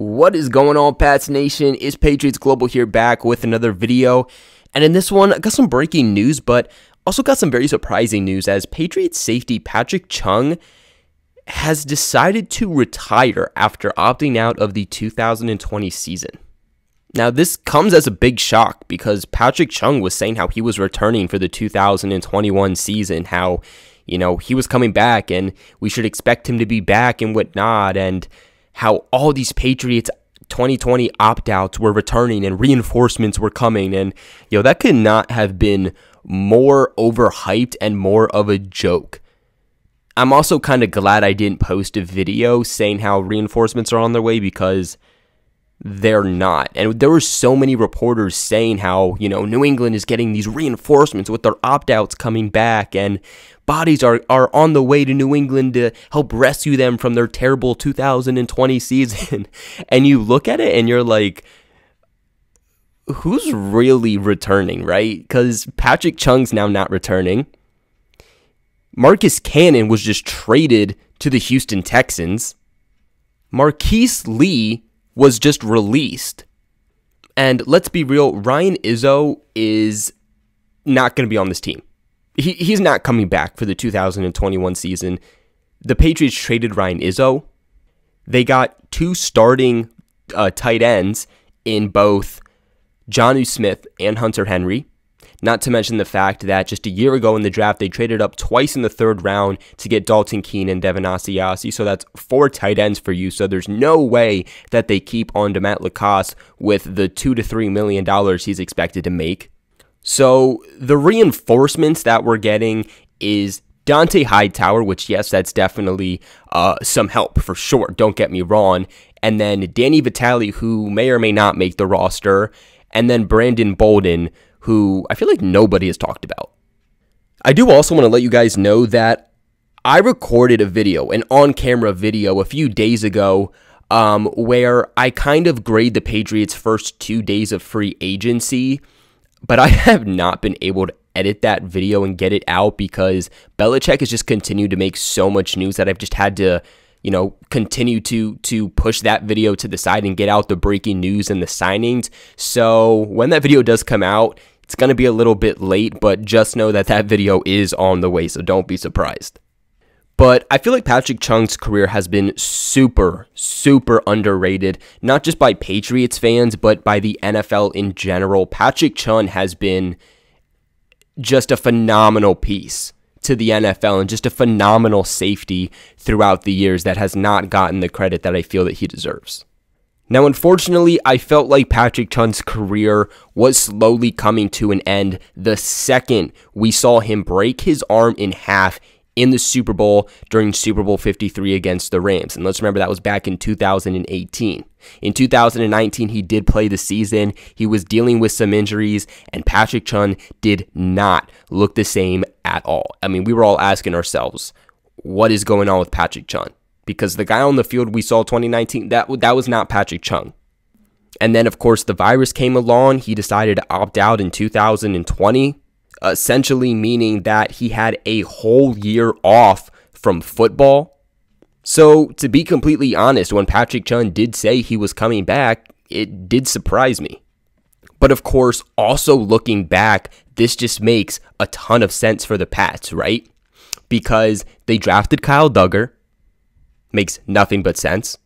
What is going on, Pats Nation? Is Patriots Global here back with another video. And in this one, I got some breaking news, but also got some very surprising news as Patriots safety Patrick Chung has decided to retire after opting out of the 2020 season. Now, this comes as a big shock because Patrick Chung was saying how he was returning for the 2021 season, how, you know, he was coming back and we should expect him to be back and whatnot. And how all these Patriots 2020 opt outs were returning and reinforcements were coming. And, yo, know, that could not have been more overhyped and more of a joke. I'm also kind of glad I didn't post a video saying how reinforcements are on their way because they're not. And there were so many reporters saying how, you know, New England is getting these reinforcements with their opt outs coming back and bodies are, are on the way to New England to help rescue them from their terrible 2020 season. and you look at it and you're like, who's really returning, right? Because Patrick Chung's now not returning. Marcus Cannon was just traded to the Houston Texans. Marquise Lee was just released. And let's be real, Ryan Izzo is not going to be on this team. He, he's not coming back for the 2021 season. The Patriots traded Ryan Izzo. They got two starting uh, tight ends in both Johnu Smith and Hunter Henry. Not to mention the fact that just a year ago in the draft, they traded up twice in the third round to get Dalton Keene and Devin Asiasi. So that's four tight ends for you. So there's no way that they keep on to Matt Lacoste with the two to three million dollars he's expected to make. So the reinforcements that we're getting is Dante Hightower, which, yes, that's definitely uh, some help for sure. Don't get me wrong. And then Danny Vitale, who may or may not make the roster. And then Brandon Bolden, who I feel like nobody has talked about. I do also want to let you guys know that I recorded a video, an on camera video, a few days ago um, where I kind of grade the Patriots' first two days of free agency, but I have not been able to edit that video and get it out because Belichick has just continued to make so much news that I've just had to, you know, continue to to push that video to the side and get out the breaking news and the signings. So when that video does come out, it's going to be a little bit late, but just know that that video is on the way, so don't be surprised. But I feel like Patrick Chung's career has been super, super underrated, not just by Patriots fans, but by the NFL in general. Patrick Chung has been just a phenomenal piece to the NFL and just a phenomenal safety throughout the years that has not gotten the credit that I feel that he deserves. Now, unfortunately, I felt like Patrick Chun's career was slowly coming to an end the second we saw him break his arm in half in the Super Bowl during Super Bowl 53 against the Rams. And let's remember that was back in 2018. In 2019, he did play the season. He was dealing with some injuries, and Patrick Chun did not look the same at all. I mean, we were all asking ourselves, what is going on with Patrick Chun? because the guy on the field we saw 2019 that that was not Patrick Chung. And then of course the virus came along, he decided to opt out in 2020, essentially meaning that he had a whole year off from football. So, to be completely honest, when Patrick Chung did say he was coming back, it did surprise me. But of course, also looking back, this just makes a ton of sense for the Pats, right? Because they drafted Kyle Duggar, Makes nothing but sense.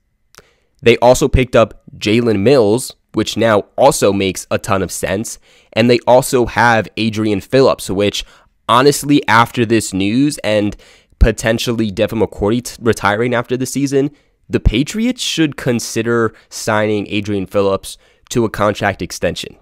They also picked up Jalen Mills, which now also makes a ton of sense. And they also have Adrian Phillips, which honestly, after this news and potentially Devin McCourty t- retiring after the season, the Patriots should consider signing Adrian Phillips to a contract extension.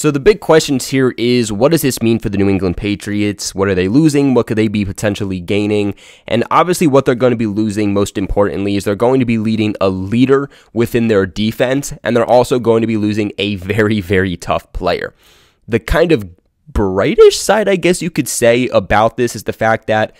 So the big questions here is what does this mean for the New England Patriots? What are they losing? What could they be potentially gaining? And obviously what they're going to be losing most importantly is they're going to be leading a leader within their defense and they're also going to be losing a very very tough player. The kind of brightish side I guess you could say about this is the fact that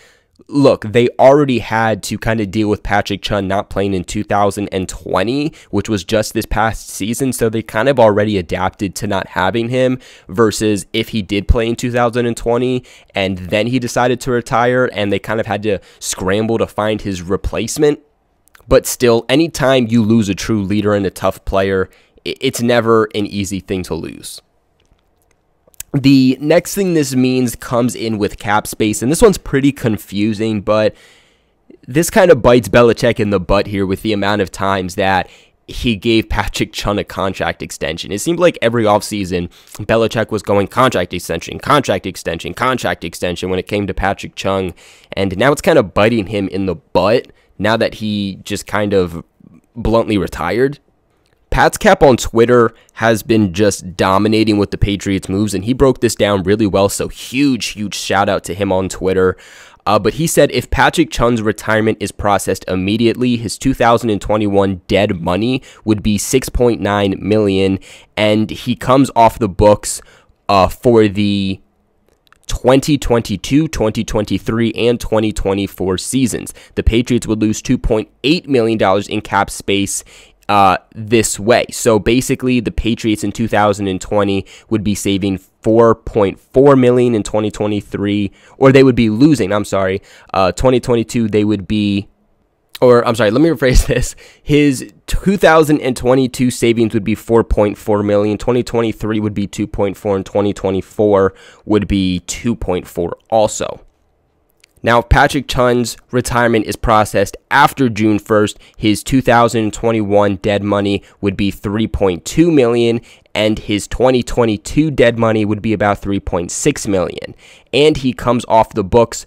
look, they already had to kind of deal with Patrick Chun not playing in 2020, which was just this past season. So they kind of already adapted to not having him versus if he did play in 2020 and then he decided to retire and they kind of had to scramble to find his replacement. But still, anytime you lose a true leader and a tough player, it's never an easy thing to lose. The next thing this means comes in with cap space, and this one's pretty confusing, but this kind of bites Belichick in the butt here with the amount of times that he gave Patrick Chun a contract extension. It seemed like every offseason, Belichick was going contract extension, contract extension, contract extension when it came to Patrick Chung. And now it's kind of biting him in the butt now that he just kind of bluntly retired Pat's cap on Twitter has been just dominating with the Patriots moves, and he broke this down really well. So huge, huge shout out to him on Twitter. Uh, but he said if Patrick Chun's retirement is processed immediately, his 2021 dead money would be 6.9 million, and he comes off the books uh, for the 2022, 2023, and 2024 seasons. The Patriots would lose $2.8 million in cap space uh, this way. So basically, the Patriots in 2020 would be saving 4.4 million in 2023, or they would be losing. I'm sorry, uh, 2022 they would be, or I'm sorry, let me rephrase this. His 2022 savings would be 4.4 million. 2023 would be 2.4, and 2024 would be 2.4 also. Now, if Patrick Chun's retirement is processed after June 1st, his 2021 dead money would be 3.2 million and his 2022 dead money would be about 3.6 million. And he comes off the books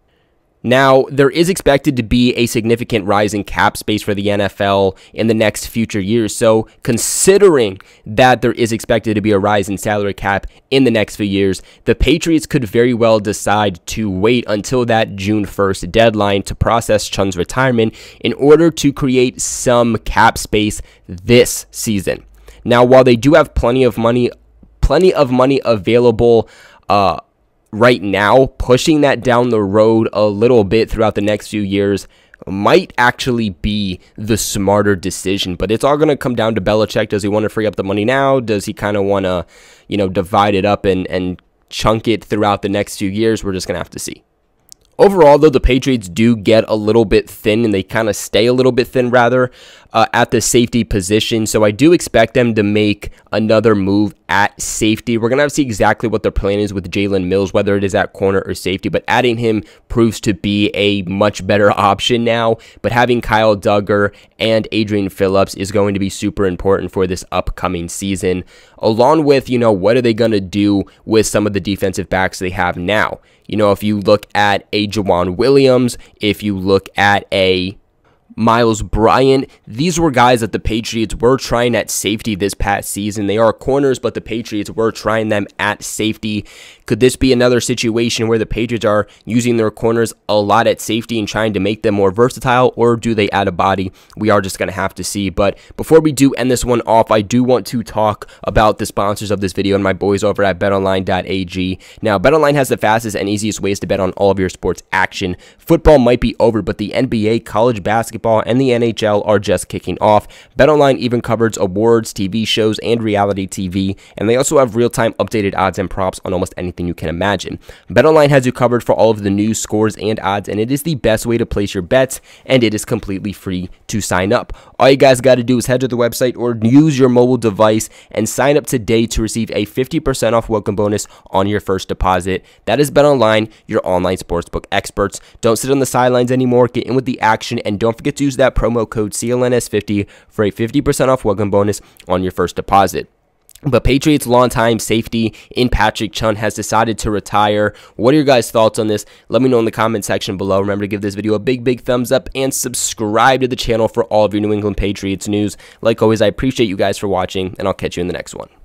Now, there is expected to be a significant rise in cap space for the NFL in the next future years. So, considering that there is expected to be a rise in salary cap in the next few years, the Patriots could very well decide to wait until that June 1st deadline to process Chun's retirement in order to create some cap space this season. Now, while they do have plenty of money, plenty of money available uh, right now, pushing that down the road a little bit throughout the next few years might actually be the smarter decision. But it's all going to come down to Belichick. Does he want to free up the money now? Does he kind of want to, you know, divide it up and, and chunk it throughout the next few years? We're just going to have to see. Overall, though, the Patriots do get a little bit thin and they kind of stay a little bit thin, rather, uh, at the safety position. So I do expect them to make another move at safety. We're going to have to see exactly what their plan is with Jalen Mills, whether it is at corner or safety, but adding him proves to be a much better option now. But having Kyle Duggar and Adrian Phillips is going to be super important for this upcoming season, along with, you know, what are they going to do with some of the defensive backs they have now? You know, if you look at a Jawan Williams, if you look at a Miles Bryant. These were guys that the Patriots were trying at safety this past season. They are corners, but the Patriots were trying them at safety. Could this be another situation where the Patriots are using their corners a lot at safety and trying to make them more versatile, or do they add a body? We are just going to have to see. But before we do end this one off, I do want to talk about the sponsors of this video and my boys over at betonline.ag. Now, betonline has the fastest and easiest ways to bet on all of your sports action. Football might be over, but the NBA, college basketball, and the NHL are just kicking off. BetOnline even covers awards, TV shows, and reality TV, and they also have real-time updated odds and props on almost anything everything you can imagine. BetOnline has you covered for all of the news, scores, and odds, and it is the best way to place your bets, and it is completely free to sign up. All you guys got to do is head to the website or use your mobile device and sign up today to receive a 50% off welcome bonus on your first deposit. That is BetOnline, your online sportsbook experts. Don't sit on the sidelines anymore. Get in with the action, and don't forget to use that promo code CLNS50 for a 50% off welcome bonus on your first deposit. But Patriots longtime safety in Patrick Chun has decided to retire. What are your guys' thoughts on this? Let me know in the comment section below. Remember to give this video a big, big thumbs up and subscribe to the channel for all of your New England Patriots news. Like always, I appreciate you guys for watching, and I'll catch you in the next one.